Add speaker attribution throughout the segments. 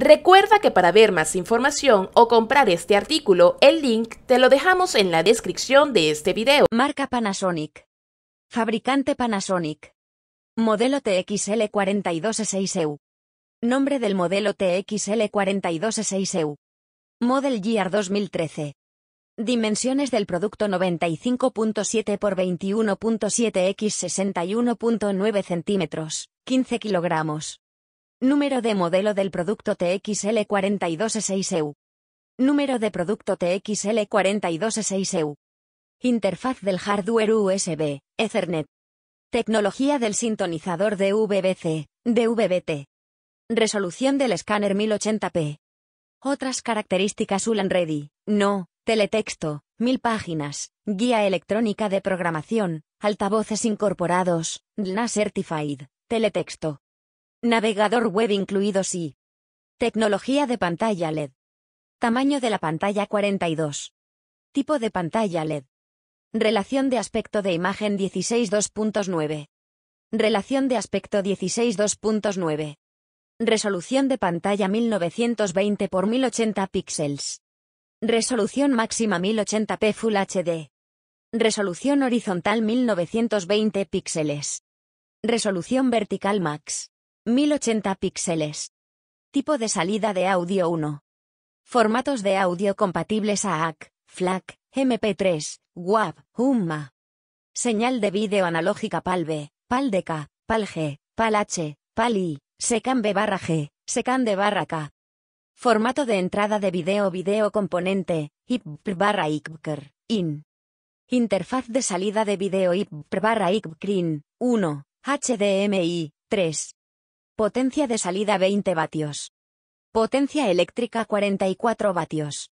Speaker 1: Recuerda que para ver más información o comprar este artículo, el
Speaker 2: link te lo dejamos en la descripción de este video. Marca Panasonic. Fabricante Panasonic. Modelo TXL42E6EU. E Nombre del modelo TXL42E6EU. E Model Year 2013. Dimensiones del producto 95.7 x 21.7 x 61.9 centímetros, 15 kilogramos. Número de modelo del producto txl 42 6 eu Número de producto txl 42 6 eu Interfaz del hardware USB, Ethernet. Tecnología del sintonizador de c dvb Resolución del escáner 1080p. Otras características ULAN Ready, no, teletexto, mil páginas, guía electrónica de programación, altavoces incorporados, DNA Certified, teletexto. Navegador web incluido sí. Tecnología de pantalla LED. Tamaño de la pantalla 42. Tipo de pantalla LED. Relación de aspecto de imagen 16.2.9. Relación de aspecto 16.2.9. Resolución de pantalla 1920 x 1080 píxeles. Resolución máxima 1080p Full HD. Resolución horizontal 1920 píxeles. Resolución vertical max. 1080 píxeles. Tipo de salida de audio 1. Formatos de audio compatibles a AC, FLAC, MP3, WAV, HUMMA. Señal de vídeo analógica PALVE, PALDECA, PALG, PALH, PALI, b barra G, SECANDE barra K. Formato de entrada de video video componente, IP barra IN. Interfaz de salida de video IP barra in 1, HDMI, 3, Potencia de salida 20 vatios. Potencia eléctrica 44 vatios.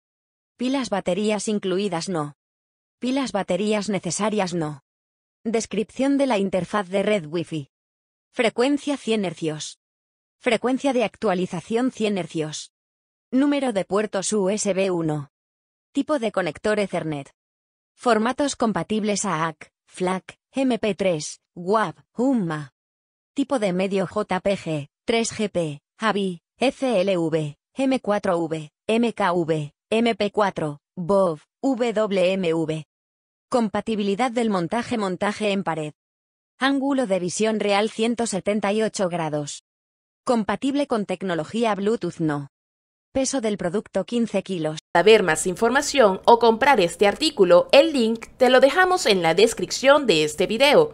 Speaker 2: Pilas baterías incluidas no. Pilas baterías necesarias no. Descripción de la interfaz de red Wi-Fi. Frecuencia 100 Hz. Frecuencia de actualización 100 Hz. Número de puertos USB 1. Tipo de conector Ethernet. Formatos compatibles a AC, FLAC, MP3, WAV, UMA tipo de medio JPG, 3GP, AVI, FLV, M4V, MKV, MP4, BOV, WMV. Compatibilidad del montaje-montaje en pared. Ángulo de visión real 178 grados. Compatible con tecnología Bluetooth no. Peso del producto 15 kilos. Para ver más información
Speaker 1: o comprar este artículo, el link te lo dejamos en la descripción de este video.